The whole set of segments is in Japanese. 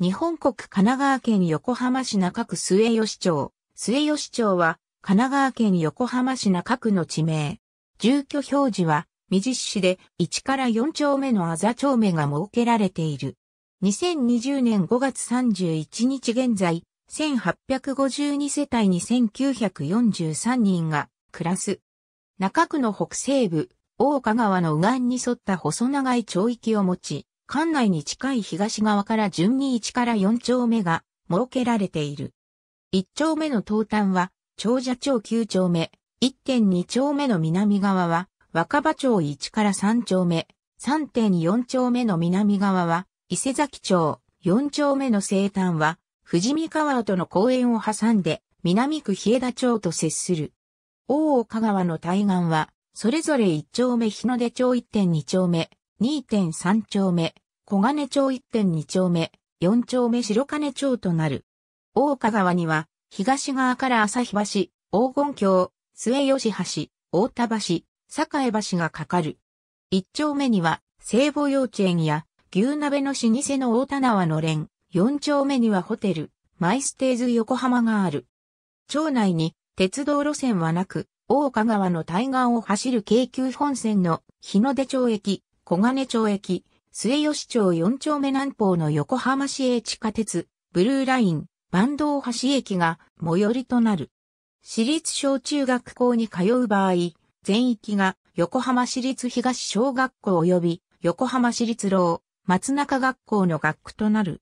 日本国神奈川県横浜市中区末吉町。末吉町は神奈川県横浜市中区の地名。住居表示は未実市で1から4丁目のあざ丁目が設けられている。2020年5月31日現在、1852世帯に1943人が暮らす。中区の北西部、大岡川の右岸に沿った細長い町域を持ち、館内に近い東側から順に1から4丁目が設けられている。1丁目の東端は、長者町9丁目、1.2丁目の南側は、若葉町1から3丁目、3.4丁目の南側は、伊勢崎町、4丁目の西端は、富士見川との公園を挟んで、南区日枝町と接する。大岡川の対岸は、それぞれ1丁目日の出町1.2丁目、2.3丁目、小金町1.2丁目、4丁目白金町となる。大岡川には、東側から日橋、黄金橋、末吉橋、大田橋、栄橋がかかる。1丁目には、聖母幼稚園や、牛鍋の老舗の大田縄の連、4丁目にはホテル、マイステーズ横浜がある。町内に鉄道路線はなく、大岡川の対岸を走る京急本線の日の出町駅、小金町駅、末吉町4丁目南方の横浜市営地下鉄、ブルーライン、坂東橋駅が最寄りとなる。私立小中学校に通う場合、全域が横浜市立東小学校及び横浜市立老松中学校の学区となる。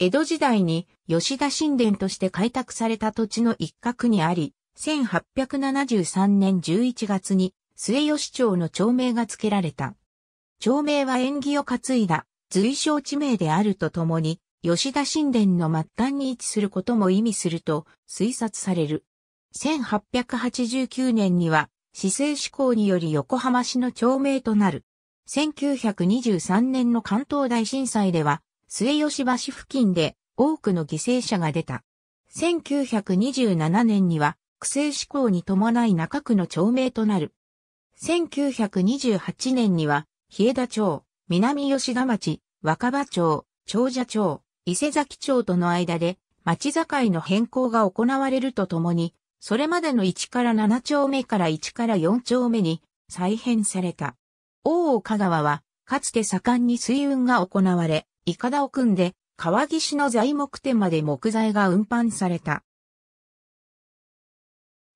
江戸時代に吉田神殿として開拓された土地の一角にあり、1873年11月に末吉町の町名が付けられた。町名は縁起を担いだ、随称地名であるとともに、吉田神殿の末端に位置することも意味すると推察される。1889年には、市政施行により横浜市の町名となる。1923年の関東大震災では、末吉橋付近で多くの犠牲者が出た。1927年には、区政施行に伴い中区の町名となる。1928年には、日枝町、南吉田町、若葉町、長者町、伊勢崎町との間で、町境の変更が行われるとともに、それまでの1から7丁目から1から4丁目に再編された。大岡川は、かつて盛んに水運が行われ、いかだを組んで、川岸の材木店まで木材が運搬された。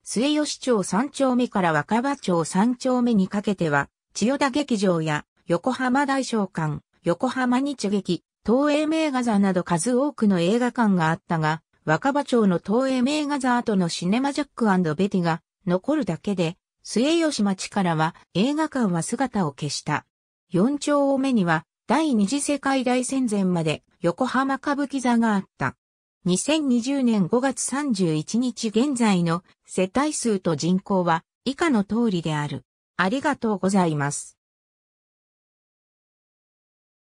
末吉町3丁目から若葉町3丁目にかけては、千代田劇場や横浜大商館、横浜日劇、東映名画座など数多くの映画館があったが、若葉町の東映名画座後のシネマジャックベティが残るだけで、末吉町からは映画館は姿を消した。四丁目には第二次世界大戦前まで横浜歌舞伎座があった。2020年5月31日現在の世帯数と人口は以下の通りである。ありがとうございます。